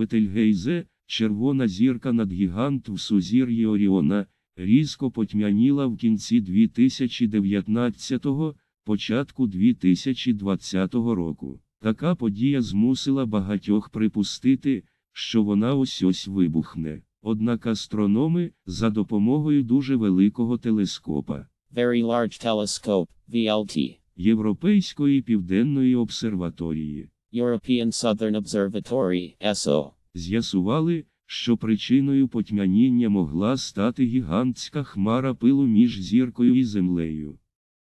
Бетельгейзе, червона зірка надгігант в сузір'ї Оріона, різко потьмяніла в кінці 2019, початку 2020 року. Така подія змусила багатьох припустити, що вона ось ось вибухне. Однак астрономи за допомогою дуже великого телескопа Very Large Telescope, VLT, Європейської південної обсерваторії European Southern Observatory, ESO. З'ясували, що причиною потьмяніння могла стати гігантська хмара пилу між зіркою і землею.